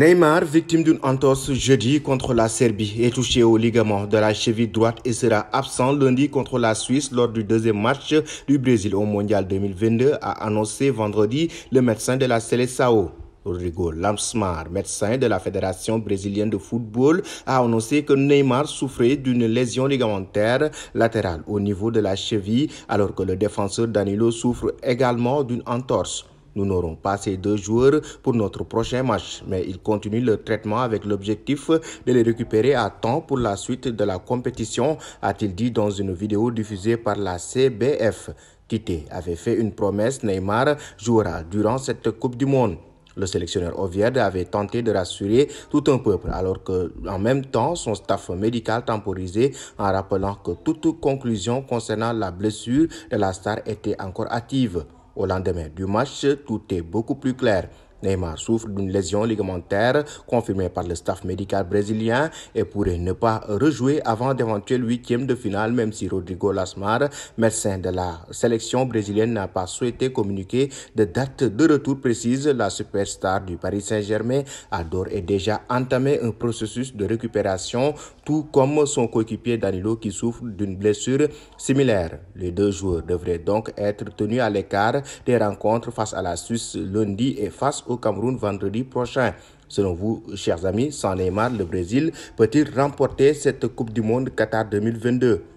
Neymar, victime d'une entorse jeudi contre la Serbie, est touché au ligament de la cheville droite et sera absent lundi contre la Suisse lors du deuxième match du Brésil au Mondial 2022, a annoncé vendredi le médecin de la Seleção. Rodrigo Lamsmar, médecin de la Fédération brésilienne de football, a annoncé que Neymar souffrait d'une lésion ligamentaire latérale au niveau de la cheville, alors que le défenseur Danilo souffre également d'une entorse. Nous n'aurons pas ces deux joueurs pour notre prochain match, mais ils continuent le traitement avec l'objectif de les récupérer à temps pour la suite de la compétition, a-t-il dit dans une vidéo diffusée par la CBF. Tite avait fait une promesse, Neymar jouera durant cette Coupe du Monde. Le sélectionneur Oviedo avait tenté de rassurer tout un peuple, alors que, en même temps, son staff médical temporisait en rappelant que toute conclusion concernant la blessure de la star était encore active. Au lendemain du match, tout est beaucoup plus clair. Neymar souffre d'une lésion ligamentaire confirmée par le staff médical brésilien et pourrait ne pas rejouer avant d'éventuels huitièmes de finale, même si Rodrigo Lasmar, médecin de la sélection brésilienne, n'a pas souhaité communiquer de date de retour précise. La superstar du Paris Saint-Germain adore d'ores et déjà entamé un processus de récupération, tout comme son coéquipier Danilo qui souffre d'une blessure similaire. Les deux joueurs devraient donc être tenus à l'écart des rencontres face à la Suisse lundi et face au Cameroun vendredi prochain. Selon vous, chers amis, sans Neymar, le Brésil peut-il remporter cette Coupe du Monde Qatar 2022